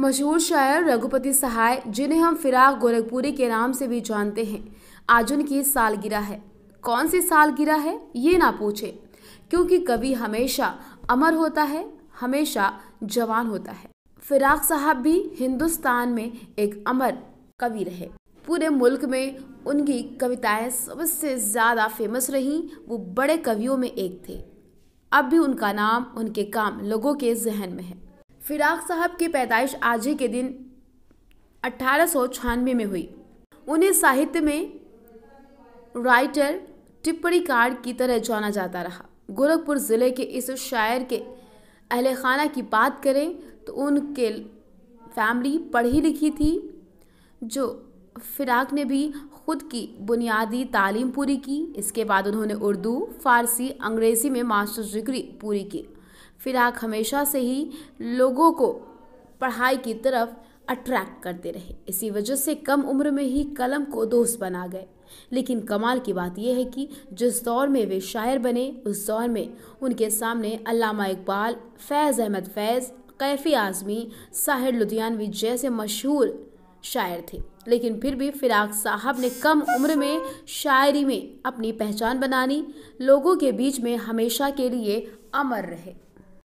मशहूर शायर रघुपति सहाय जिन्हें हम फिराक गोरखपुरी के नाम से भी जानते हैं आज उनकी सालगिरह है कौन सी सालगिरह है ये ना पूछे क्योंकि कवि हमेशा अमर होता है हमेशा जवान होता है फिराक साहब भी हिंदुस्तान में एक अमर कवि रहे पूरे मुल्क में उनकी कविताएं सबसे ज़्यादा फेमस रहीं वो बड़े कवियों में एक थे अब भी उनका नाम उनके काम लोगों के जहन में है फिराक साहब की पैदाइश आज ही के दिन अठारह में हुई उन्हें साहित्य में राइटर टिप्पणी कार्ड की तरह जाना जाता रहा गोरखपुर ज़िले के इस शायर के अहल खाना की बात करें तो उनके फैमिली पढ़ी लिखी थी जो फिराक ने भी खुद की बुनियादी तालीम पूरी की इसके बाद उन्होंने उर्दू फारसी अंग्रेज़ी में मास्टर्स डिग्री पूरी की फिराक हमेशा से ही लोगों को पढ़ाई की तरफ अट्रैक्ट करते रहे इसी वजह से कम उम्र में ही कलम को दोस्त बना गए लेकिन कमाल की बात यह है कि जिस दौर में वे शायर बने उस दौर में उनके सामने अलामा इकबाल फैज़ अहमद फैज़ कैफ़ी आज़मी साहिर लुधियानवी जैसे मशहूर शायर थे लेकिन फिर भी फिराक साहब ने कम उम्र में शायरी में अपनी पहचान बनानी लोगों के बीच में हमेशा के लिए अमर रहे